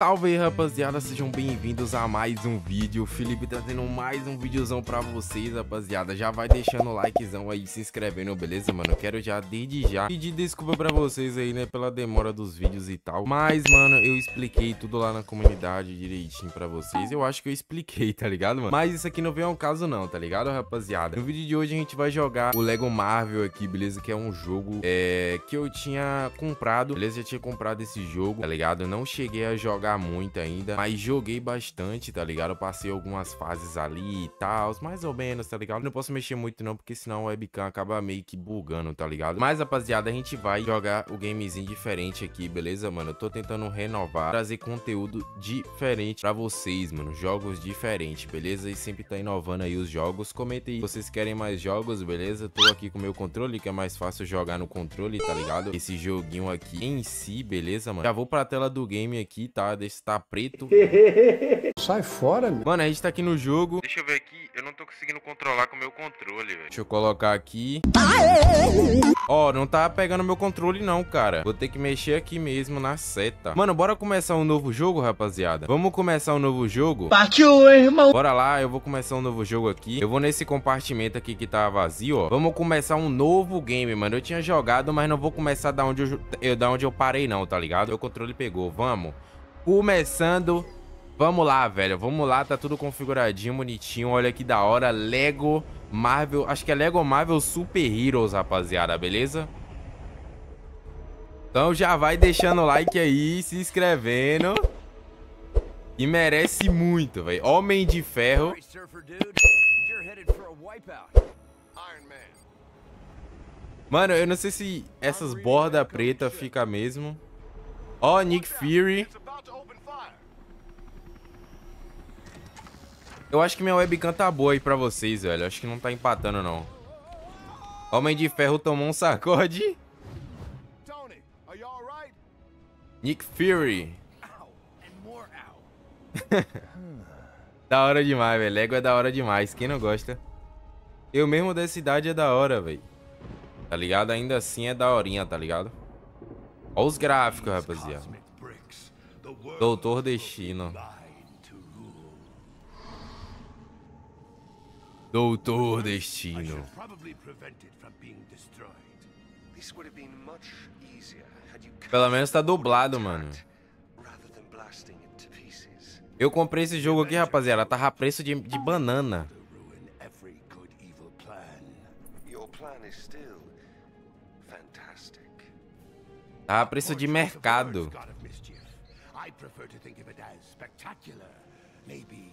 Salve rapaziada, sejam bem-vindos a mais um vídeo, Felipe trazendo mais um videozão pra vocês rapaziada Já vai deixando o likezão aí, se inscrevendo, beleza mano? Eu quero já, desde já, pedir desculpa pra vocês aí, né, pela demora dos vídeos e tal Mas mano, eu expliquei tudo lá na comunidade direitinho pra vocês Eu acho que eu expliquei, tá ligado mano? Mas isso aqui não vem ao caso não, tá ligado rapaziada? No vídeo de hoje a gente vai jogar o Lego Marvel aqui, beleza? Que é um jogo é... que eu tinha comprado, beleza? Já tinha comprado esse jogo, tá ligado? Eu não cheguei a jogar jogar muito ainda, mas joguei bastante, tá ligado? Eu passei algumas fases ali e tal, mais ou menos, tá ligado? Não posso mexer muito não, porque senão o webcam acaba meio que bugando, tá ligado? Mas, rapaziada, a gente vai jogar o gamezinho diferente aqui, beleza, mano? Eu tô tentando renovar, trazer conteúdo diferente pra vocês, mano. Jogos diferentes, beleza? E sempre tá inovando aí os jogos. Comenta aí se vocês querem mais jogos, beleza? Tô aqui com o meu controle, que é mais fácil jogar no controle, tá ligado? Esse joguinho aqui em si, beleza, mano? Já vou pra tela do game aqui, tá? desse tá preto. Sai fora, meu. Mano, a gente tá aqui no jogo. Deixa eu ver aqui. Eu não tô conseguindo controlar com o meu controle, velho. Deixa eu colocar aqui. Ó, oh, não tá pegando meu controle não, cara. Vou ter que mexer aqui mesmo na seta. Mano, bora começar um novo jogo, rapaziada? Vamos começar um novo jogo? Partiu, irmão? Bora lá, eu vou começar um novo jogo aqui. Eu vou nesse compartimento aqui que tá vazio, ó. Vamos começar um novo game, mano. Eu tinha jogado, mas não vou começar da onde eu, da onde eu parei não, tá ligado? Meu controle pegou. Vamos começando. Vamos lá, velho. Vamos lá, tá tudo configuradinho, bonitinho. Olha que da hora. Lego Marvel. Acho que é Lego Marvel Super Heroes, rapaziada, beleza? Então já vai deixando o like aí, se inscrevendo. E merece muito, velho. Homem de Ferro. Mano, eu não sei se essas bordas preta fica mesmo. Ó, oh, Nick Fury. Eu acho que minha webcam tá boa aí pra vocês, velho. Acho que não tá empatando, não. Homem de Ferro tomou um sacode. Tony, right? Nick Fury. Ow, da hora demais, velho. Lego é da hora demais. Quem não gosta? Eu mesmo dessa idade é da hora, velho. Tá ligado? Ainda assim é da horinha, tá ligado? Olha os gráficos, rapaziada. Doutor Destino. Doutor Destino. Pelo menos tá dublado, mano. Eu comprei esse jogo aqui, rapaziada. Tava a preço de, de banana. Tava a preço de mercado. Eu prefiro pensar em of it as spectacular, maybe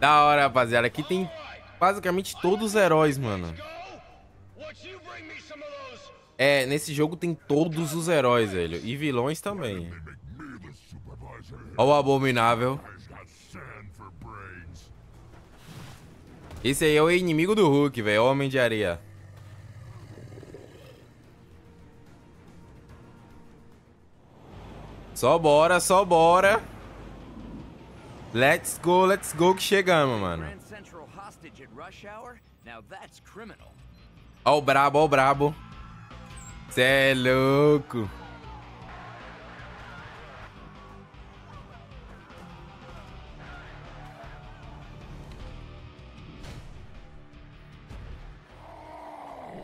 Da hora, rapaziada. Aqui tem basicamente todos os heróis, mano. É, nesse jogo tem todos os heróis, velho. E vilões também. Ó o abominável. Esse aí é o inimigo do Hulk, velho. Homem de areia. Só bora, só bora. Let's go, let's go que chegamos, mano. Ó o brabo, ó o brabo. Cê é louco.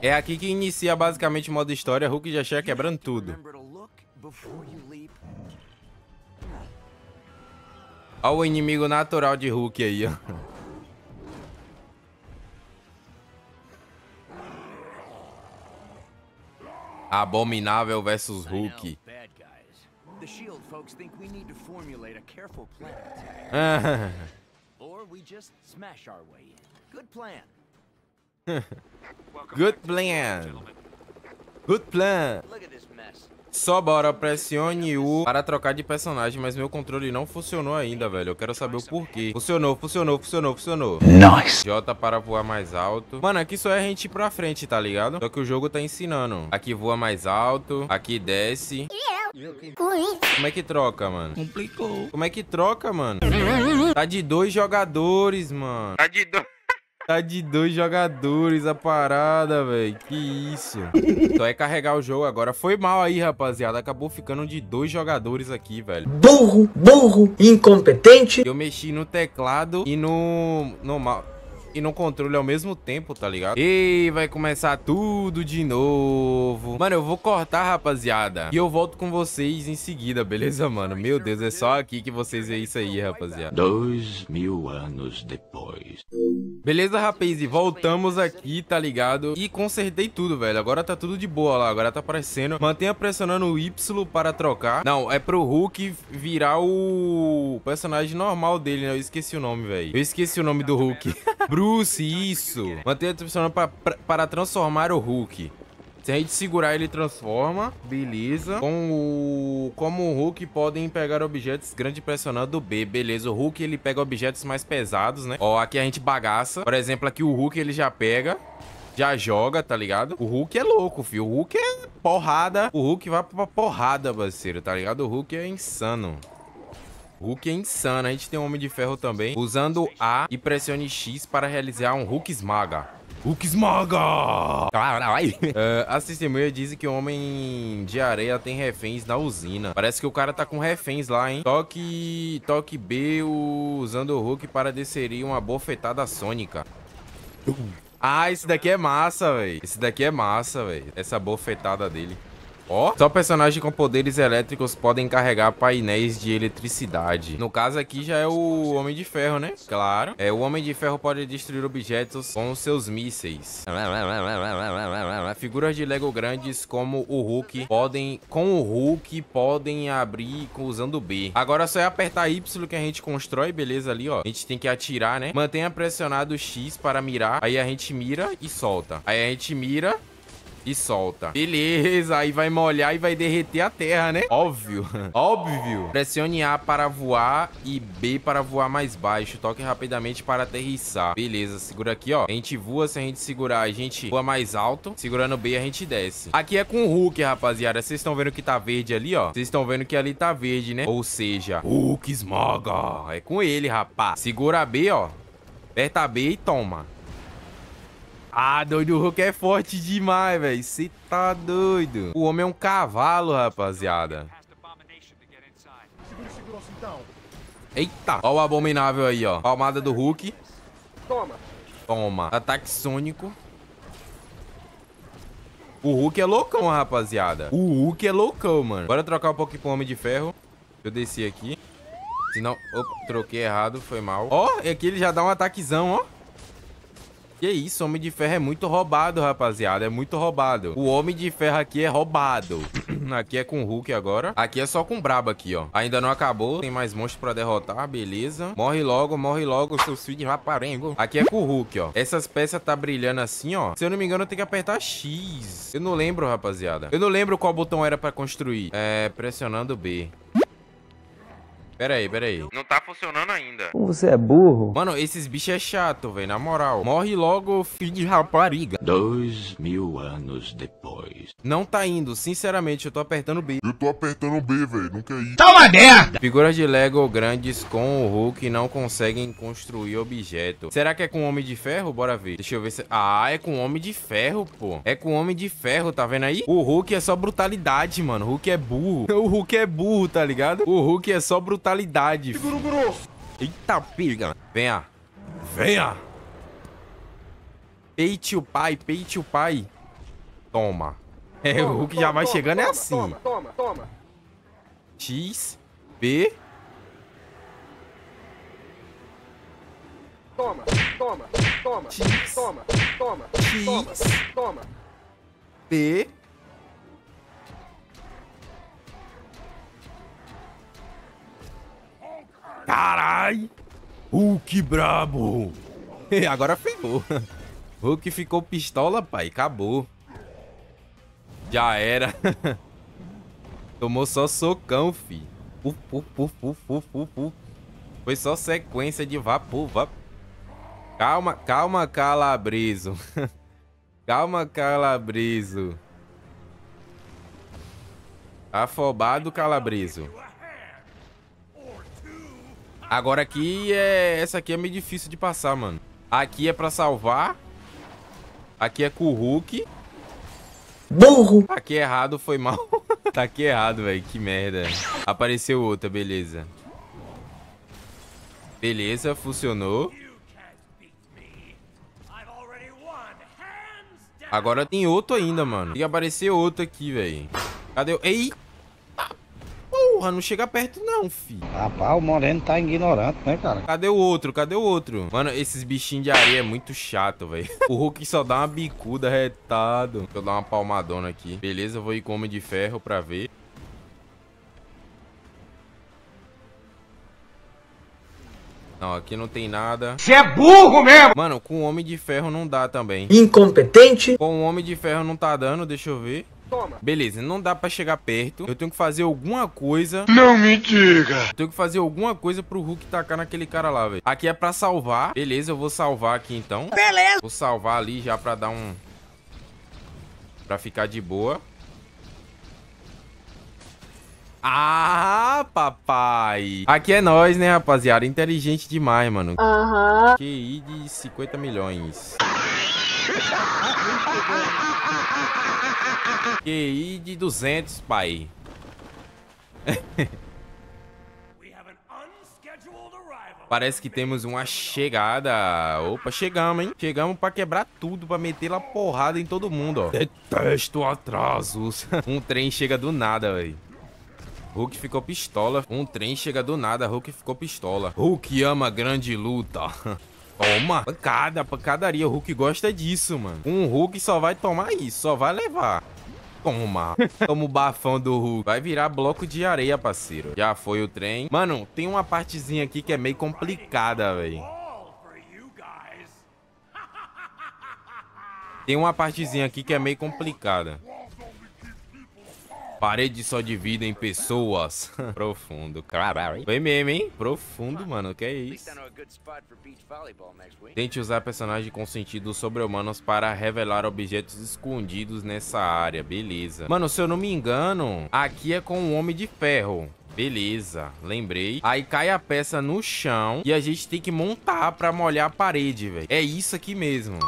É aqui que inicia basicamente o modo história. Hulk já chega quebrando tudo. Olha o inimigo natural de Hulk aí, ó. Abominável versus Hulk. The shield folks think we need to formulate a careful plan. or we just smash our way in. Good plan. Good plan. Good plan. Só bora, pressione U para trocar de personagem, mas meu controle não funcionou ainda, velho. Eu quero saber o porquê. Funcionou, funcionou, funcionou, funcionou. Nice. J para voar mais alto. Mano, aqui só é a gente ir pra frente, tá ligado? Só que o jogo tá ensinando. Aqui voa mais alto, aqui desce. Como é que troca, mano? Complicou. Como é que troca, mano? Tá de dois jogadores, mano. Tá de dois. Tá de dois jogadores a parada, velho. Que isso. Então é carregar o jogo agora. Foi mal aí, rapaziada. Acabou ficando de dois jogadores aqui, velho. Burro, burro, incompetente. Eu mexi no teclado e no... no mouse e no controle ao mesmo tempo, tá ligado? E vai começar tudo de novo. Mano, eu vou cortar, rapaziada. E eu volto com vocês em seguida, beleza, mano? Meu Deus, é só aqui que vocês veem isso aí, rapaziada. Dois mil anos depois. Beleza, rapaz? E voltamos aqui, tá ligado? E consertei tudo, velho. Agora tá tudo de boa lá. Agora tá aparecendo. Mantenha pressionando o Y para trocar. Não, é pro Hulk virar o personagem normal dele, né? Eu esqueci o nome, velho. Eu esqueci o nome do Hulk. Bruce, isso. Mantenha pressionando pra, pra, para transformar o Hulk. Se a gente segurar, ele transforma. Beleza. Com o... Como o Hulk podem pegar objetos grande pressionando o B. Beleza, o Hulk ele pega objetos mais pesados, né? Ó, aqui a gente bagaça. Por exemplo, aqui o Hulk ele já pega. Já joga, tá ligado? O Hulk é louco, filho. O Hulk é porrada. O Hulk vai pra porrada, parceiro, tá ligado? O Hulk é insano. Hulk é insano. A gente tem um Homem de Ferro também. Usando A e pressione X para realizar um Hulk esmaga. Hulk esmaga! Caralho! Uh, a testemunha diz que o homem de areia tem reféns na usina. Parece que o cara tá com reféns lá, hein? Toque, toque B usando o Hulk para descerir uma bofetada sônica. Ah, esse daqui é massa, velho. Esse daqui é massa, velho. Essa bofetada dele. Ó, oh, só personagens com poderes elétricos podem carregar painéis de eletricidade. No caso aqui já é o Homem de Ferro, né? Claro. É, o Homem de Ferro pode destruir objetos com seus mísseis. Figuras de Lego grandes como o Hulk podem, com o Hulk, podem abrir usando B. Agora só é apertar Y que a gente constrói, beleza? Ali, ó. A gente tem que atirar, né? Mantenha pressionado X para mirar. Aí a gente mira e solta. Aí a gente mira e solta. Beleza, aí vai molhar e vai derreter a terra, né? Óbvio. Óbvio. Pressione A para voar e B para voar mais baixo. Toque rapidamente para aterrissar. Beleza, segura aqui, ó. A gente voa, se a gente segurar, a gente voa mais alto. Segurando B, a gente desce. Aqui é com o Hulk, rapaziada. Vocês estão vendo que tá verde ali, ó. Vocês estão vendo que ali tá verde, né? Ou seja, Hulk esmaga. É com ele, rapaz. Segura B, ó. Aperta B e toma. Ah, doido, o Hulk é forte demais, velho. Você tá doido. O homem é um cavalo, rapaziada. Eita. Ó o abominável aí, ó. Palmada do Hulk. Toma. Toma. Ataque sônico. O Hulk é loucão, rapaziada. O Hulk é loucão, mano. Bora trocar um pouquinho pro Homem de Ferro. Deixa eu descer aqui. Senão... Opa, troquei errado. Foi mal. Ó, aqui ele já dá um ataquezão, ó. Que isso, Homem de Ferro é muito roubado, rapaziada. É muito roubado. O Homem de Ferro aqui é roubado. aqui é com o Hulk agora. Aqui é só com o Brabo aqui, ó. Ainda não acabou. Tem mais monstros pra derrotar, beleza. Morre logo, morre logo, seu filho raparengo. Aqui é com o Hulk, ó. Essas peças tá brilhando assim, ó. Se eu não me engano, tem que apertar X. Eu não lembro, rapaziada. Eu não lembro qual botão era pra construir. É, pressionando B. Pera aí, pera aí. Não tá funcionando ainda. Você é burro? Mano, esses bichos é chato, velho, na moral. Morre logo, filho de rapariga. Dois mil anos depois. Não tá indo, sinceramente, eu tô apertando B. Eu tô apertando B, velho, não quer ir. Tá uma merda! Figuras de Lego grandes com o Hulk não conseguem construir objeto. Será que é com Homem de Ferro? Bora ver. Deixa eu ver se... Ah, é com Homem de Ferro, pô. É com Homem de Ferro, tá vendo aí? O Hulk é só brutalidade, mano. O Hulk é burro. O Hulk é burro, tá ligado? O Hulk é só brutalidade brutalidade. Guru, guru. Eita, piga. Venha. Venha. Peite o pai, peite o pai. Toma. É, toma, o Hulk toma, já vai toma, chegando é assim. Toma, toma, toma. X, B. Toma, toma, toma, X, toma, toma, X, toma, toma. T. Carai! Hulk brabo! Agora ferrou. Hulk ficou pistola, pai. Acabou. Já era. Tomou só socão, fi. Uf, uf, uf, Foi só sequência de vapor, vapor. Calma, calma, calabriso. calma, calabriso. Afobado, calabriso. Agora aqui é... Essa aqui é meio difícil de passar, mano. Aqui é pra salvar. Aqui é com o Hulk. Burro! Aqui é errado, foi mal. tá aqui errado, velho. Que merda. Apareceu outra, beleza. Beleza, funcionou. Agora tem outro ainda, mano. Tem que aparecer outro aqui, velho. Cadê o... Eita! Porra, não chega perto não, fi. Rapaz, o Moreno tá ignorante, né, cara? Cadê o outro? Cadê o outro? Mano, esses bichinhos de areia é muito chato, velho. O Hulk só dá uma bicuda, retado. Deixa eu dar uma palmadona aqui. Beleza, vou ir com o Homem de Ferro pra ver. Não, aqui não tem nada. Você é burro mesmo! Mano, com o Homem de Ferro não dá também. Incompetente? Com o Homem de Ferro não tá dando, deixa eu ver. Toma. Beleza, não dá pra chegar perto. Eu tenho que fazer alguma coisa. Não me diga. Eu tenho que fazer alguma coisa pro Hulk tacar naquele cara lá, velho. Aqui é pra salvar. Beleza, eu vou salvar aqui então. Beleza. Vou salvar ali já pra dar um... Pra ficar de boa. Ah, papai. Aqui é nós, né, rapaziada? Inteligente demais, mano. Aham. Uhum. QI de 50 milhões. QI de 200, pai. Parece que temos uma chegada. Opa, chegamos, hein? Chegamos pra quebrar tudo, pra meter lá porrada em todo mundo, ó. Detesto atrasos. um trem chega do nada, velho. Hulk ficou pistola. Um trem chega do nada, Hulk ficou pistola. Hulk ama grande luta. Toma. Pancada, pancadaria. O Hulk gosta disso, mano. Um Hulk só vai tomar isso, só vai levar. Toma. Toma o bafão do Hulk. Vai virar bloco de areia, parceiro. Já foi o trem. Mano, tem uma partezinha aqui que é meio complicada, velho. Tem uma partezinha aqui que é meio complicada. Parede só divide em pessoas. Profundo, caralho. Foi meme, hein? Profundo, mano. Que é isso? Tente usar personagem com sentidos sobre-humanos para revelar objetos escondidos nessa área. Beleza. Mano, se eu não me engano, aqui é com o um Homem de Ferro. Beleza, lembrei. Aí cai a peça no chão e a gente tem que montar pra molhar a parede, velho. É isso aqui mesmo.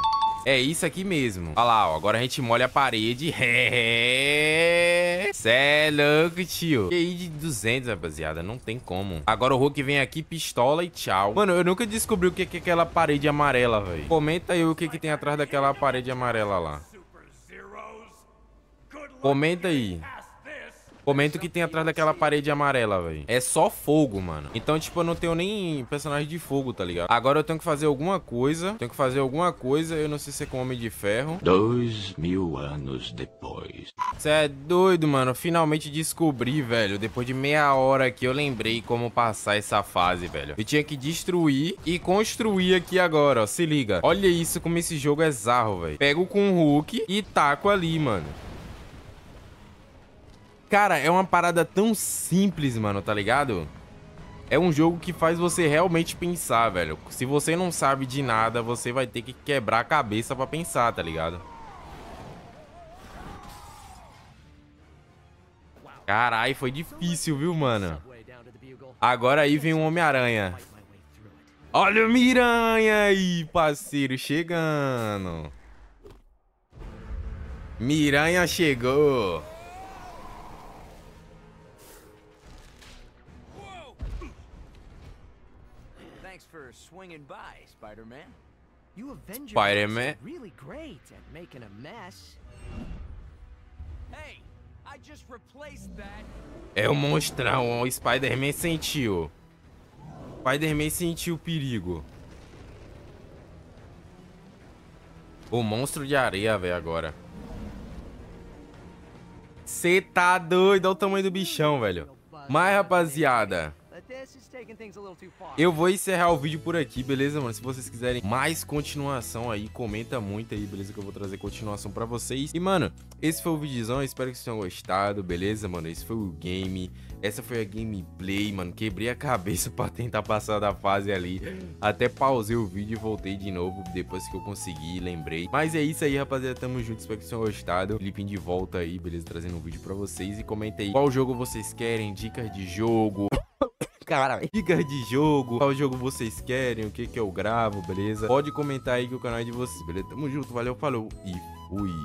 É isso aqui mesmo. Olha lá, ó. Agora a gente molha a parede. É, cê é louco, tio. Aí de 200, rapaziada. Não tem como. Agora o Hulk vem aqui, pistola e tchau. Mano, eu nunca descobri o que é aquela parede amarela, velho. Comenta aí o que, que tem atrás daquela parede amarela lá. Comenta aí. Comenta o que tem atrás daquela parede amarela, velho. É só fogo, mano. Então, tipo, eu não tenho nem personagem de fogo, tá ligado? Agora eu tenho que fazer alguma coisa. Tenho que fazer alguma coisa. Eu não sei se é com Homem de Ferro. Dois mil anos depois. Você é doido, mano. Finalmente descobri, velho. Depois de meia hora aqui, eu lembrei como passar essa fase, velho. Eu tinha que destruir e construir aqui agora, ó. Se liga. Olha isso, como esse jogo é zarro, velho. Pego com o Hulk e taco ali, mano. Cara, é uma parada tão simples, mano, tá ligado? É um jogo que faz você realmente pensar, velho. Se você não sabe de nada, você vai ter que quebrar a cabeça pra pensar, tá ligado? Carai, foi difícil, viu, mano? Agora aí vem o Homem-Aranha. Olha o Miranha aí, parceiro, chegando. Miranha chegou. swinging by, Spider-Man. You avenge spider Really great at making a mess. Hey, I just replaced that. É o um monstrão, o Spider-Man sentiu. Spider-Man sentiu o perigo. O monstro de areia, velho, agora. Você tá doido, olha o tamanho do bichão, velho. Mas, rapaziada, eu vou encerrar o vídeo por aqui, beleza, mano? Se vocês quiserem mais continuação aí, comenta muito aí, beleza? Que eu vou trazer continuação pra vocês. E, mano, esse foi o videozão. Espero que vocês tenham gostado, beleza, mano? Esse foi o game. Essa foi a gameplay, mano. Quebrei a cabeça pra tentar passar da fase ali. Até pausei o vídeo e voltei de novo depois que eu consegui, lembrei. Mas é isso aí, rapaziada. Tamo junto. Espero que vocês tenham gostado. Filipinho de volta aí, beleza? Trazendo um vídeo pra vocês. E comenta aí qual jogo vocês querem, dicas de jogo cara. Dicas de jogo, qual jogo vocês querem, o que que eu gravo, beleza? Pode comentar aí que o canal é de vocês, beleza? Tamo junto, valeu, falou e fui.